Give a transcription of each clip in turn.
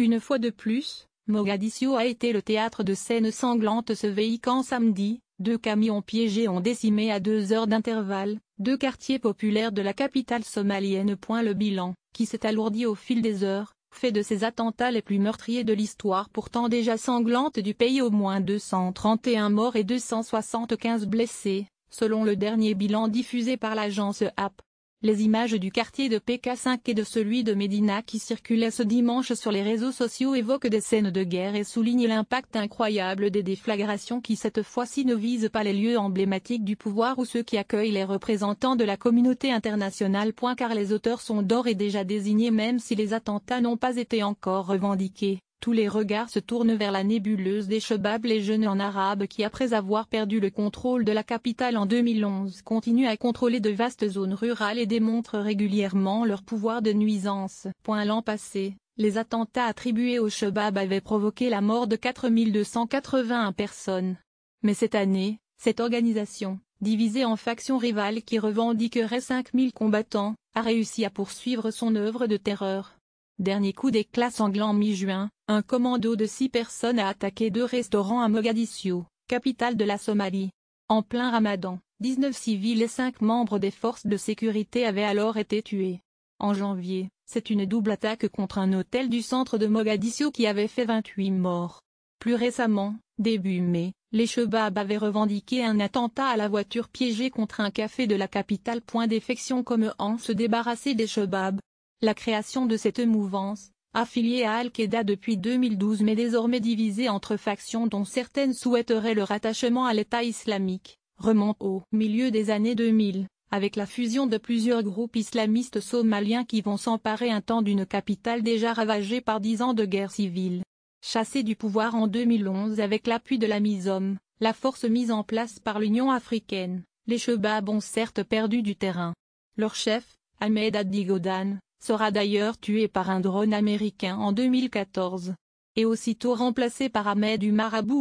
Une fois de plus, Mogadiscio a été le théâtre de scènes sanglantes ce véhican samedi, deux camions piégés ont décimé à deux heures d'intervalle, deux quartiers populaires de la capitale somalienne. Le bilan, qui s'est alourdi au fil des heures, fait de ces attentats les plus meurtriers de l'histoire pourtant déjà sanglante du pays au moins 231 morts et 275 blessés, selon le dernier bilan diffusé par l'agence AP. Les images du quartier de PK5 et de celui de Médina qui circulaient ce dimanche sur les réseaux sociaux évoquent des scènes de guerre et soulignent l'impact incroyable des déflagrations qui cette fois-ci ne visent pas les lieux emblématiques du pouvoir ou ceux qui accueillent les représentants de la communauté internationale. Car les auteurs sont d'or et déjà désignés même si les attentats n'ont pas été encore revendiqués. Tous les regards se tournent vers la nébuleuse des Chebab les jeunes en arabe qui après avoir perdu le contrôle de la capitale en 2011 continuent à contrôler de vastes zones rurales et démontrent régulièrement leur pouvoir de nuisance. L'an passé, les attentats attribués aux Chebab avaient provoqué la mort de 4281 personnes. Mais cette année, cette organisation, divisée en factions rivales qui revendiquerait 5000 combattants, a réussi à poursuivre son œuvre de terreur. Dernier coup d'éclat sanglant mi-juin, un commando de six personnes a attaqué deux restaurants à Mogadiscio, capitale de la Somalie. En plein ramadan, 19 civils et 5 membres des forces de sécurité avaient alors été tués. En janvier, c'est une double attaque contre un hôtel du centre de Mogadiscio qui avait fait 28 morts. Plus récemment, début mai, les Chebabs avaient revendiqué un attentat à la voiture piégée contre un café de la capitale. Point d'effection comme en se débarrasser des Chebabs, la création de cette mouvance, affiliée à Al-Qaïda depuis 2012 mais désormais divisée entre factions dont certaines souhaiteraient le rattachement à l'État islamique, remonte au milieu des années 2000, avec la fusion de plusieurs groupes islamistes somaliens qui vont s'emparer un temps d'une capitale déjà ravagée par dix ans de guerre civile. Chassés du pouvoir en 2011 avec l'appui de la MISOM, la force mise en place par l'Union africaine, les Chebabs ont certes perdu du terrain. Leur chef, Ahmed sera d'ailleurs tué par un drone américain en 2014. Et aussitôt remplacé par Ahmed Umar Abu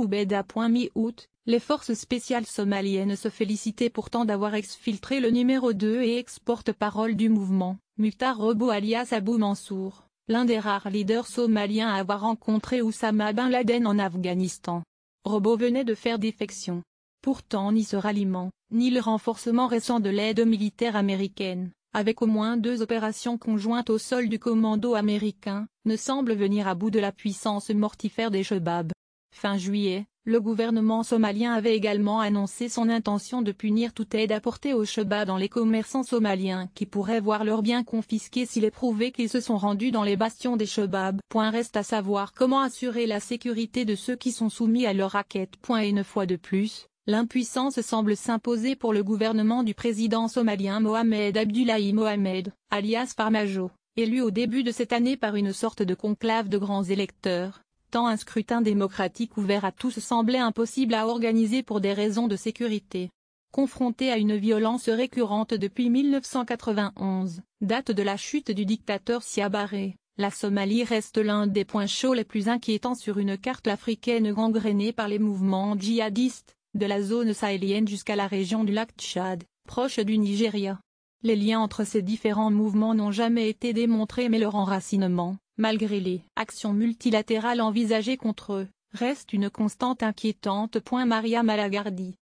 mi-août, les forces spéciales somaliennes se félicitaient pourtant d'avoir exfiltré le numéro 2 et ex-porte-parole du mouvement, Mukhtar Robo alias Abou Mansour, l'un des rares leaders somaliens à avoir rencontré Oussama Bin Laden en Afghanistan. Robo venait de faire défection. Pourtant ni ce ralliement, ni le renforcement récent de l'aide militaire américaine, avec au moins deux opérations conjointes au sol du commando américain, ne semble venir à bout de la puissance mortifère des Chebabs. Fin juillet, le gouvernement somalien avait également annoncé son intention de punir toute aide apportée aux Chebabs dans les commerçants somaliens qui pourraient voir leurs biens confisqués s'il est prouvé qu'ils se sont rendus dans les bastions des Chebabs. Point reste à savoir comment assurer la sécurité de ceux qui sont soumis à leur raquette. Point et une fois de plus, L'impuissance semble s'imposer pour le gouvernement du président somalien Mohamed Abdullahi Mohamed, alias Farmajo, élu au début de cette année par une sorte de conclave de grands électeurs, tant un scrutin démocratique ouvert à tous semblait impossible à organiser pour des raisons de sécurité. Confronté à une violence récurrente depuis 1991, date de la chute du dictateur Siabaré, la Somalie reste l'un des points chauds les plus inquiétants sur une carte africaine gangrénée par les mouvements djihadistes, de la zone sahélienne jusqu'à la région du lac Tchad, proche du Nigeria. Les liens entre ces différents mouvements n'ont jamais été démontrés mais leur enracinement, malgré les actions multilatérales envisagées contre eux, reste une constante inquiétante. Point Maria Malagardi